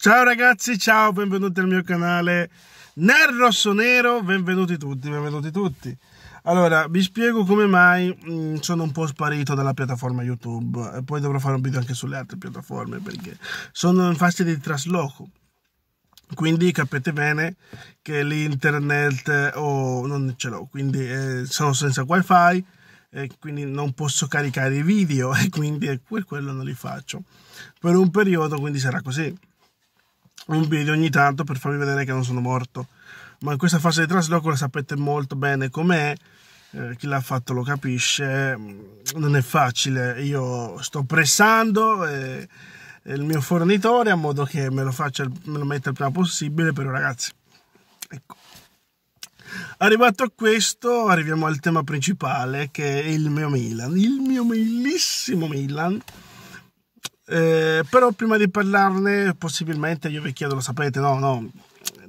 Ciao ragazzi, ciao, benvenuti al mio canale Nel Rosso Nero, benvenuti tutti, benvenuti tutti. Allora, vi spiego come mai mh, mm, sono un po' sparito dalla piattaforma YouTube e poi dovrò fare un video anche sulle altre piattaforme perché sono in fase di trasloco. Quindi capite bene che l'internet oh, non ce l'ho, quindi eh, sono senza wifi, e quindi non posso caricare i video e quindi per quello non li faccio per un periodo quindi sarà così un video ogni tanto per farvi vedere che non sono morto. Ma in questa fase di trasloco la sapete molto bene com'è, eh, chi l'ha fatto lo capisce, mm, non è facile. Io sto pressando eh, eh il mio fornitore a modo che me lo, faccia, me lo metta il prima possibile, però ragazzi, ecco. Arrivato a questo, arriviamo al tema principale che è il mio Milan, il mio bellissimo Milan eh, però prima di parlarne, possibilmente io vi chiedo, lo sapete, no, no,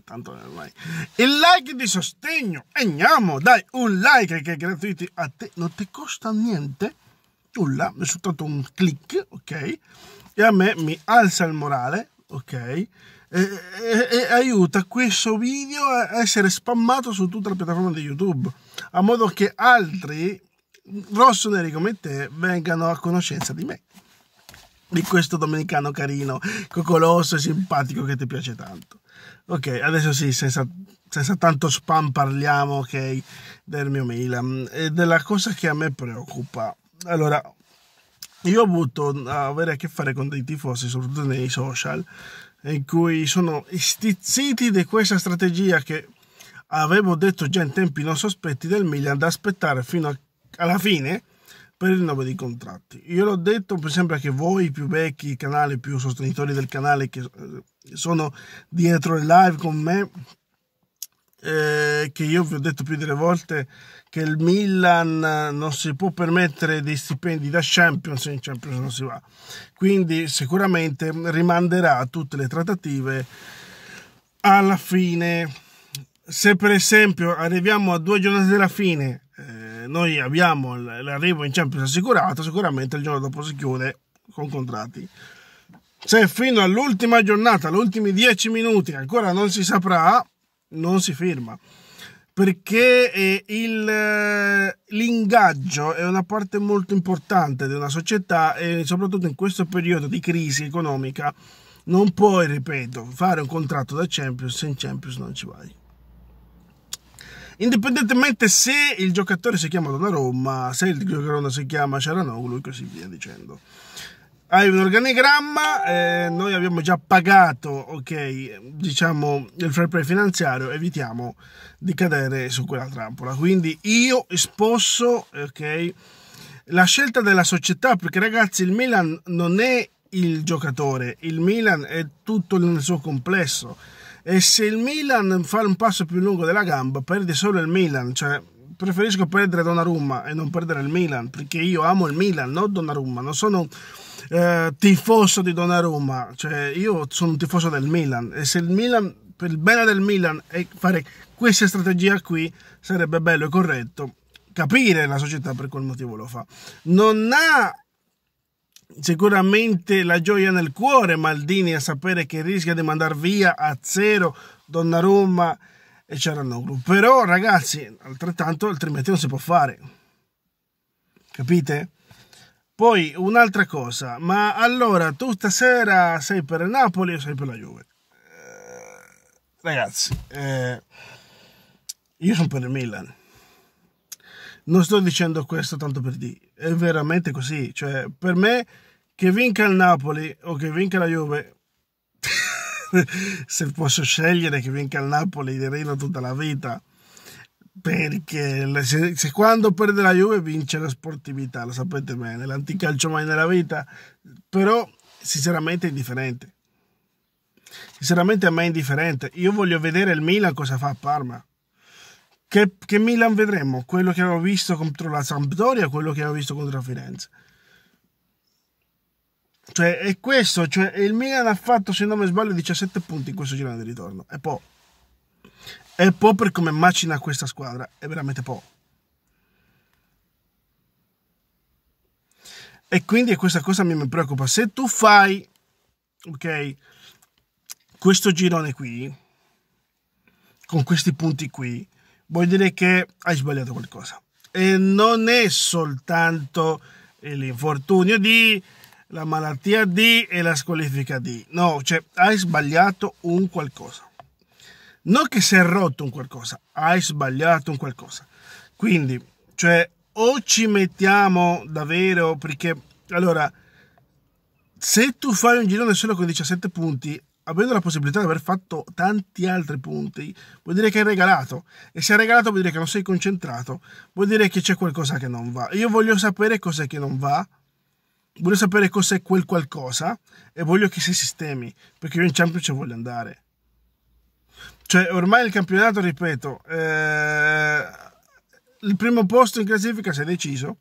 tanto ormai. Il like di sostegno, andiamo, dai, un like che è gratuito a te, non ti costa niente, nulla, è soltanto un click, ok? E a me mi alza il morale, ok? E, e, e aiuta questo video a essere spammato su tutta la piattaforma di YouTube, a modo che altri rossoneri come te vengano a conoscenza di me di questo domenicano carino, coccoloso e simpatico che ti piace tanto. Ok, adesso sì, senza, senza tanto spam parliamo, ok, del mio Milan e della cosa che a me preoccupa. Allora, io ho avuto a avere a che fare con dei tifosi, soprattutto nei social, in cui sono stizziti di questa strategia che avevo detto già in tempi non sospetti del Milan, da aspettare fino a, alla fine per il nome dei contratti. Io l'ho detto, mi sembra che voi più vecchi canali, più sostenitori del canale che eh, sono dietro il live con me, eh, che io vi ho detto più delle volte che il Milan non si può permettere dei stipendi da Champions, in Champions non si va. Quindi sicuramente rimanderà tutte le trattative alla fine. Se per esempio arriviamo a due giornate della fine, eh, noi abbiamo l'arrivo in Champions assicurato, sicuramente il giorno dopo si chiude con contratti. Se fino all'ultima giornata, agli ultimi 10 minuti ancora non si saprà, non si firma. Perché eh, il, eh, l'ingaggio è una parte molto importante di una società e soprattutto in questo periodo di crisi economica non puoi, ripeto, fare un contratto da Champions se in Champions non ci vai indipendentemente se il giocatore si chiama Donnarumma, se il giocatore si chiama Ciaranoglu e così via dicendo. Hai un organigramma, eh, noi abbiamo già pagato, ok, diciamo il fair play finanziario, evitiamo di cadere su quella trampola. Quindi io esposto, ok, la scelta della società, perché ragazzi il Milan non è il giocatore, il Milan è tutto nel suo complesso e se il Milan fa un passo più lungo della gamba perde solo il Milan cioè preferisco perdere Donnarumma e non perdere il Milan perché io amo il Milan non Donnarumma non sono eh, tifoso di Donnarumma cioè io sono un tifoso del Milan e se il Milan per il bene del Milan e fare questa strategia qui sarebbe bello e corretto capire la società per quel motivo lo fa non ha Sicuramente la gioia nel cuore Maldini a sapere che rischia di mandare via a zero Donnarumma e Ciaranoglu. Però ragazzi, altrettanto altrimenti non si può fare. Capite? Poi un'altra cosa, ma allora tu stasera sei per il Napoli o sei per la Juve? Eh, ragazzi, eh, io sono per il Milan non sto dicendo questo tanto per dire, è veramente così. Cioè, per me, che vinca il Napoli o che vinca la Juve, se posso scegliere che vinca il Napoli, direi tutta la vita. Perché se, se, quando perde la Juve vince la sportività, lo sapete bene, l'anticalcio mai nella vita, però sinceramente è indifferente. Sinceramente a me è indifferente. Io voglio vedere il Milan cosa fa a Parma che, che, Milan vedremo? Quello che avevo visto contro la Sampdoria, quello che avevo visto contro la Firenze. Cioè, è questo. Cioè, il Milan ha fatto, se non mi sbaglio, 17 punti in questo girone di ritorno. È po'. È po' per come macina questa squadra. È veramente po'. E quindi questa cosa mi preoccupa. Se tu fai, ok, questo girone qui, con questi punti qui, vuol dire che hai sbagliato qualcosa. E non è soltanto l'infortunio di, la malattia di e la squalifica di. No, cioè hai sbagliato un qualcosa. Non che si è rotto un qualcosa, hai sbagliato un qualcosa. Quindi, cioè, o ci mettiamo davvero, perché, allora, se tu fai un girone solo con 17 punti, avendo la possibilità di aver fatto tanti altri punti, vuol dire che hai regalato. E se hai regalato vuol dire che non sei concentrato, vuol dire che c'è qualcosa che non va. Io voglio sapere cos'è che non va, voglio sapere cos'è quel qualcosa e voglio che si sistemi, perché io in Champions ci voglio andare. Cioè, ormai il campionato, ripeto, eh, il primo posto in classifica si è deciso,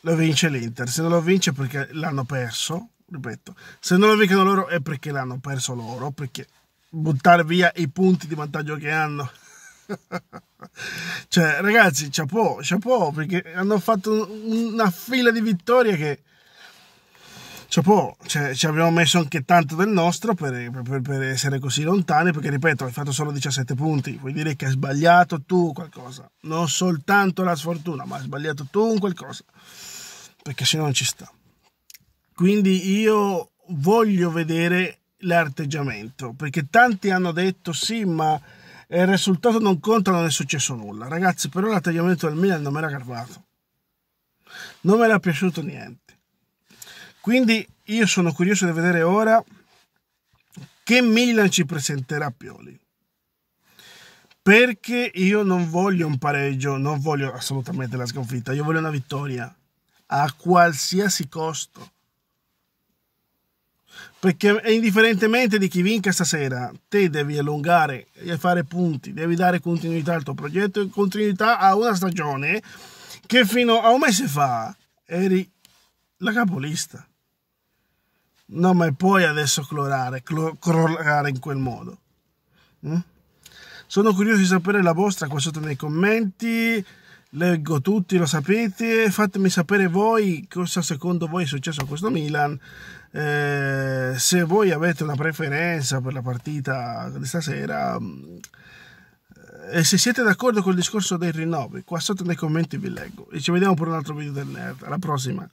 lo vince l'Inter, se non lo vince perché l'hanno perso, ripeto, se non lo vincono loro è perché l'hanno perso loro, perché buttare via i punti di vantaggio che hanno. cioè, ragazzi, chapeau, chapeau, perché hanno fatto una fila di vittorie che... Chapeau, cioè, ci abbiamo messo anche tanto del nostro per, per, per essere così lontani, perché ripeto, hai fatto solo 17 punti, Vuoi dire che hai sbagliato tu qualcosa, non soltanto la sfortuna, ma hai sbagliato tu un qualcosa, perché se no non ci sta. Quindi io voglio vedere l'arteggiamento, perché tanti hanno detto sì, ma il risultato non conta, non è successo nulla. Ragazzi, però l'atteggiamento del Milan non mi era garbato. Non mi era piaciuto niente. Quindi io sono curioso di vedere ora che Milan ci presenterà Pioli. Perché io non voglio un pareggio, non voglio assolutamente la sconfitta, io voglio una vittoria a qualsiasi costo perché indifferentemente di chi vinca stasera, te devi allungare e fare punti, devi dare continuità al tuo progetto e continuità a una stagione che fino a un mese fa eri la capolista. Non mai puoi adesso clorare, clor- crollare in quel modo. Mm? Sono curioso di sapere la vostra qua sotto nei commenti leggo tutti, lo sapete, fatemi sapere voi cosa secondo voi è successo a questo Milan, eh, se voi avete una preferenza per la partita di stasera mm, e se siete d'accordo con il discorso dei rinnovi, qua sotto nei commenti vi leggo e ci vediamo per un altro video del Nerd, alla prossima!